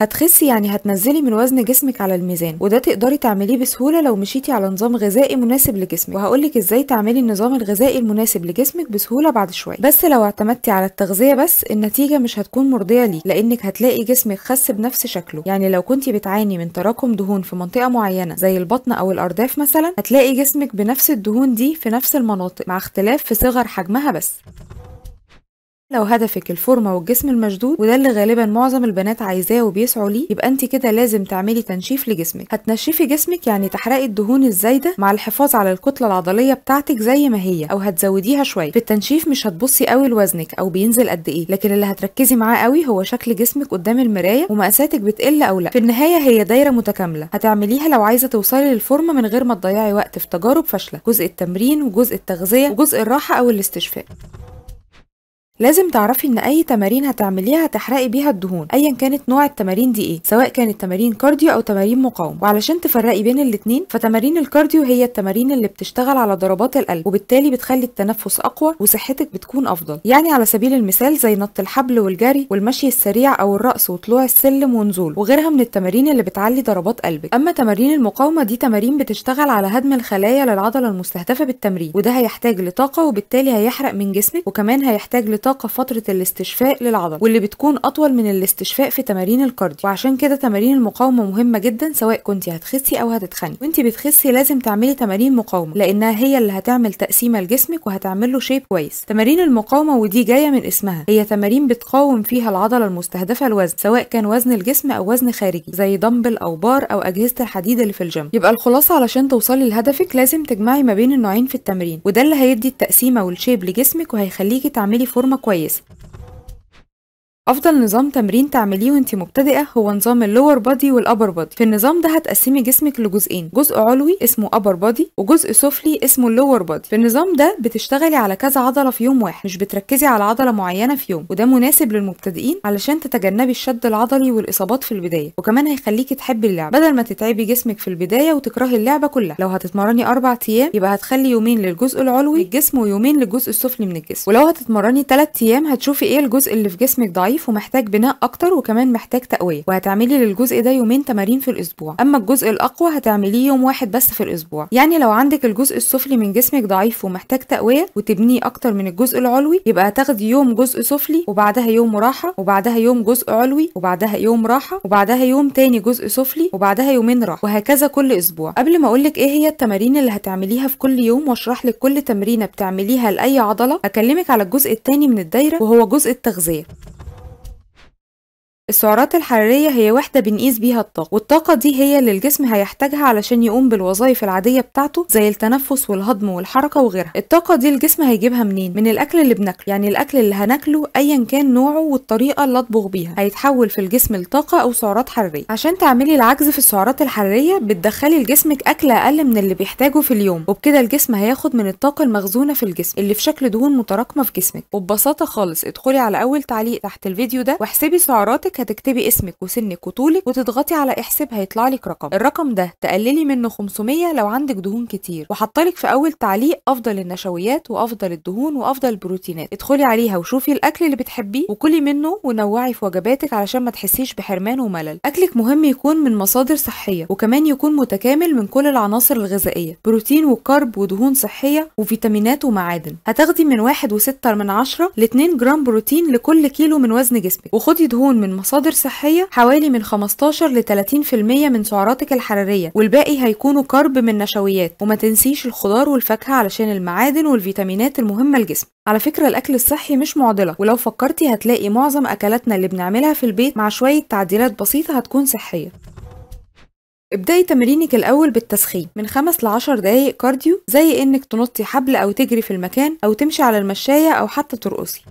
هتخسي يعني هتنزلي من وزن جسمك على الميزان وده تقدري تعمليه بسهوله لو مشيتي على نظام غذائي مناسب لجسمك وهقولك ازاي تعملي النظام الغذائي المناسب لجسمك بسهوله بعد شويه بس لو اعتمدتي على التغذيه بس النتيجه مش هتكون مرضيه ليك لانك هتلاقي جسمك خس بنفس شكله يعني لو كنتي بتعاني من تراكم دهون في منطقه معينه زي البطن او الارداف مثلا هتلاقي جسمك بنفس الدهون دي في نفس المناطق مع اختلاف في صغر حجمها بس لو هدفك الفورمه والجسم المشدود وده اللي غالبا معظم البنات عايزاه وبيسعوا ليه يبقى انت كده لازم تعملي تنشيف لجسمك هتنشفي جسمك يعني تحرقي الدهون الزايده مع الحفاظ على الكتله العضليه بتاعتك زي ما هي او هتزوديها شويه في التنشيف مش هتبصي قوي لوزنك او بينزل قد ايه لكن اللي هتركزي معاه قوي هو شكل جسمك قدام المرايه ومقاساتك بتقل او لا في النهايه هي دايره متكامله هتعمليها لو عايزه توصلي للفورمه من غير ما تضيعي وقت في تجارب فاشله جزء التمرين وجزء التغذيه وجزء الراحه او الاستشفاء لازم تعرفي ان اي تمارين هتعمليها هتحرقي بيها الدهون ايا كانت نوع التمارين دي ايه سواء كانت تمارين كارديو او تمارين مقاومه وعلشان تفرقي بين الاتنين فتمارين الكارديو هي التمارين اللي بتشتغل على ضربات القلب وبالتالي بتخلي التنفس اقوى وصحتك بتكون افضل يعني على سبيل المثال زي نط الحبل والجري والمشي السريع او الرقص وطلوع السلم ونزول وغيرها من التمارين اللي بتعلي ضربات قلبك اما تمارين المقاومه دي تمارين بتشتغل على هدم الخلايا للعضله المستهدفه بالتمرين وده هيحتاج لطاقه وبالتالي هيحرق من جسمك وكمان هيحتاج لطاقة في فترة الاستشفاء للعضله واللي بتكون أطول من الاستشفاء في تمارين الكارديو وعشان كده تمارين المقاومة مهمة جدا سواء كنت هتخسي أو هتتخني وانت بتخسي لازم تعملي تمارين مقاومة لأنها هي اللي هتعمل تقسيمة لجسمك وهتعمل له شيب كويس تمارين المقاومة ودي جاية من اسمها هي تمارين بتقاوم فيها العضلة المستهدفة الوزن سواء كان وزن الجسم أو وزن خارجي زي دمبل أو بار أو أجهزة الحديد اللي في الجيم يبقى الخلاصة علشان توصلي لهدفك لازم تجمعي ما بين النوعين في التمرين وده اللي هيدي التقسيمة والشيب لجسمك وهيخليكي تعملي فورمة koyasın. افضل نظام تمرين تعمليه وانت مبتدئه هو نظام اللور بادي والابر بادي في النظام ده هتقسمي جسمك لجزئين جزء علوي اسمه ابر بادي وجزء سفلي اسمه اللور بادي في النظام ده بتشتغلي على كذا عضله في يوم واحد مش بتركزي على عضله معينه في يوم وده مناسب للمبتدئين علشان تتجنبي الشد العضلي والاصابات في البدايه وكمان هيخليكي تحبي اللعب بدل ما تتعبي جسمك في البدايه وتكرهي اللعبه كلها لو هتتمرني اربع ايام يبقى هتخلي يومين للجزء العلوي الجسم ويومين للجزء السفلي من الجسم ولو هتتمرني 3 ايام هتشوفي ايه الجزء اللي في جسمك ضعيف ضعيف ومحتاج بناء اكتر وكمان محتاج تقويه وهتعملي للجزء ده يومين تمارين في الاسبوع اما الجزء الاقوى هتعمليه يوم واحد بس في الاسبوع يعني لو عندك الجزء السفلي من جسمك ضعيف ومحتاج تقويه وتبنيه اكتر من الجزء العلوي يبقى هتاخدي يوم جزء سفلي وبعدها يوم راحه وبعدها يوم جزء علوي وبعدها يوم راحه وبعدها يوم تاني جزء سفلي وبعدها يومين راحه وهكذا كل اسبوع قبل ما اقولك ايه هي التمارين اللي هتعمليها في كل يوم واشرح لك كل تمرينه بتعمليها لاي عضله اكلمك على الجزء التاني من الدايره وهو جزء التغذيه السعرات الحرارية هي وحدة بنقيس بيها الطاقة والطاقة دي هي اللي الجسم هيحتاجها علشان يقوم بالوظائف العادية بتاعته زي التنفس والهضم والحركة وغيرها الطاقة دي الجسم هيجيبها منين من الأكل اللي بناكله يعني الأكل اللي هناكله أيا كان نوعه والطريقة اللي أطبخ بيها هيتحول في الجسم لطاقة أو سعرات حرارية عشان تعملي العجز في السعرات الحرارية بتدخلي لجسمك أكل أقل من اللي بيحتاجه في اليوم وبكده الجسم هياخد من الطاقة المخزونة في الجسم اللي في شكل دهون متراكمة في جسمك وببساطة خالص ادخلي على أول تعليق تحت الفيديو ده واحسبي سعراتك هتكتبي اسمك وسنك وطولك وتضغطي على احسب هيطلع لك رقم الرقم ده تقللي منه 500 لو عندك دهون كتير وحطلك في اول تعليق افضل النشويات وافضل الدهون وافضل البروتينات ادخلي عليها وشوفي الاكل اللي بتحبيه وكلي منه ونوعي في وجباتك علشان ما تحسيش بحرمان وملل اكلك مهم يكون من مصادر صحيه وكمان يكون متكامل من كل العناصر الغذائيه بروتين وكرب ودهون صحيه وفيتامينات ومعادن هتاخدي من 1.6 من 10 ل 2 جرام بروتين لكل كيلو من وزن جسمك وخدي دهون من مصادر مصادر صحية حوالي من 15 ل 30% من سعراتك الحرارية والباقي هيكونوا كرب من نشويات وما تنسيش الخضار والفاكهة علشان المعادن والفيتامينات المهمة للجسم على فكرة الأكل الصحي مش معضلة ولو فكرتي هتلاقي معظم أكلاتنا اللي بنعملها في البيت مع شوية تعديلات بسيطة هتكون صحية ابدأي تمرينك الأول بالتسخين من 5 ل 10 دقايق كارديو زي إنك تنطي حبل أو تجري في المكان أو تمشي على المشاية أو حتى ترقصي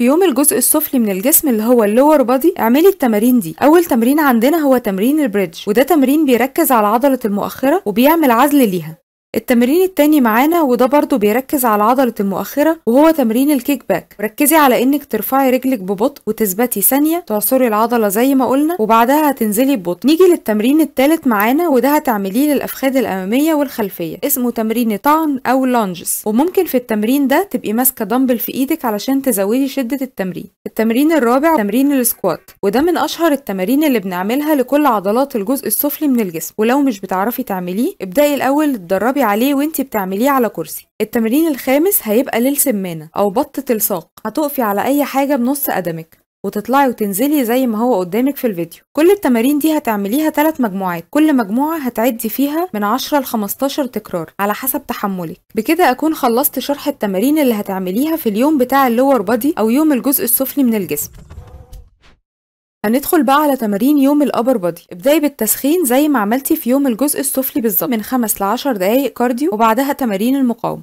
في يوم الجزء السفلي من الجسم اللي هو اللور بادي اعملي التمارين دي اول تمرين عندنا هو تمرين البريدج وده تمرين بيركز على عضله المؤخره وبيعمل عزل ليها التمرين التاني معانا وده برضو بيركز على عضلة المؤخرة وهو تمرين الكيك باك ركزي على انك ترفعي رجلك ببطء وتثبتي ثانية تعصري العضلة زي ما قلنا وبعدها هتنزلي ببطء نيجي للتمرين التالت معانا وده هتعمليه للأفخاذ الأمامية والخلفية اسمه تمرين طعن أو لونجز وممكن في التمرين ده تبقي ماسكة دمبل في ايدك علشان تزودي شدة التمرين التمرين الرابع تمرين السكوات وده من أشهر التمارين اللي بنعملها لكل عضلات الجزء السفلي من الجسم ولو مش بتعرفي تعمليه ابدأي الأول تدربي تقربي عليه وانتي بتعمليه على كرسي التمرين الخامس هيبقى للسمانة أو بطة الساق هتقفي على أي حاجة بنص قدمك وتطلعي وتنزلي زي ما هو قدامك في الفيديو كل التمارين دي هتعمليها 3 مجموعات كل مجموعة هتعدي فيها من 10 ل 15 تكرار على حسب تحملك بكده أكون خلصت شرح التمارين اللي هتعمليها في اليوم بتاع اللور بادي أو يوم الجزء السفلي من الجسم هندخل بقى على تمارين يوم الابر بودي ابداي بالتسخين زي ما عملتي في يوم الجزء السفلي بالظبط من 5 ل 10 دقائق كارديو وبعدها تمارين المقاومه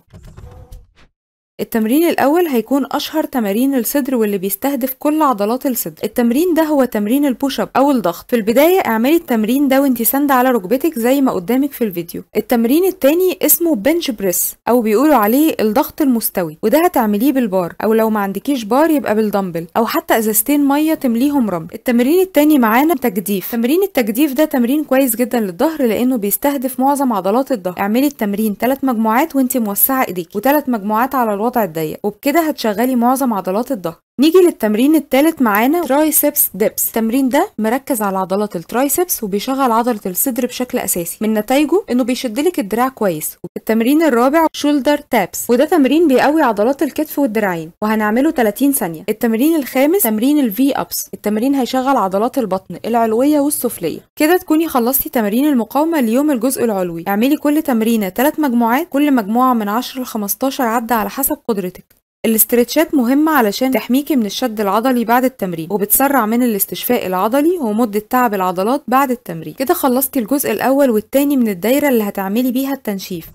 التمرين الأول هيكون أشهر تمارين الصدر واللي بيستهدف كل عضلات الصدر التمرين ده هو تمرين البوش اب أو الضغط في البداية اعملي التمرين ده وانتي ساندة على ركبتك زي ما قدامك في الفيديو التمرين التاني اسمه بنش بريس أو بيقولوا عليه الضغط المستوي وده هتعمليه بالبار أو لو ما عندكيش بار يبقى بالدمبل أو حتى إزازتين مية تمليهم رمل التمرين التاني معانا تجديف تمرين التجديف ده تمرين كويس جدا للظهر لأنه بيستهدف معظم عضلات الظهر اعملي التمرين ثلاث مجموعات وانتي موسعة ايديكي وثلاث مجموعات على الوضع الوضع الضيق وبكده هتشغلي معظم عضلات الظهر نيجي للتمرين الثالث معانا ترايسبس ديبس التمرين ده مركز على عضله الترايسبس وبيشغل عضله الصدر بشكل اساسي من نتائجه انه بيشد لك الدراع كويس التمرين الرابع شولدر تابس وده تمرين بيقوي عضلات الكتف والدراعين وهنعمله 30 ثانيه التمرين الخامس تمرين الفي ابس التمرين هيشغل عضلات البطن العلويه والسفليه كده تكوني خلصتي تمرين المقاومه ليوم الجزء العلوي اعملي كل تمرينه 3 مجموعات كل مجموعه من 10 ل 15 عده على حسب قدرتك الاسترتشات مهمة علشان تحميكي من الشد العضلي بعد التمرين وبتسرع من الاستشفاء العضلي ومدة تعب العضلات بعد التمرين كده خلصتي الجزء الأول والتاني من الدايرة اللي هتعملي بيها التنشيف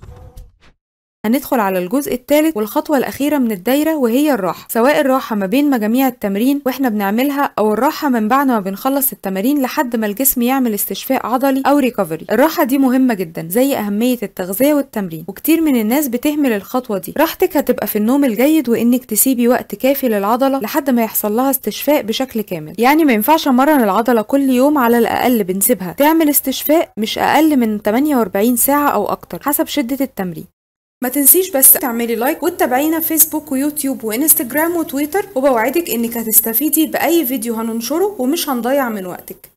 هندخل على الجزء الثالث والخطوة الأخيرة من الدايرة وهي الراحة سواء الراحة ما بين مجاميع التمرين واحنا بنعملها أو الراحة من بعد ما بنخلص التمارين لحد ما الجسم يعمل استشفاء عضلي أو ريكفري الراحة دي مهمة جدا زي أهمية التغذية والتمرين وكتير من الناس بتهمل الخطوة دي راحتك هتبقى في النوم الجيد وإنك تسيبي وقت كافي للعضلة لحد ما يحصل لها استشفاء بشكل كامل يعني ما ينفعش أمرن العضلة كل يوم على الأقل بنسيبها تعمل استشفاء مش أقل من 48 ساعة أو أكتر حسب شدة التمرين ما تنسيش بس تعملي لايك وتتابعينا فيسبوك ويوتيوب وانستجرام وتويتر وبوعدك انك هتستفيدي باي فيديو هننشره ومش هنضيع من وقتك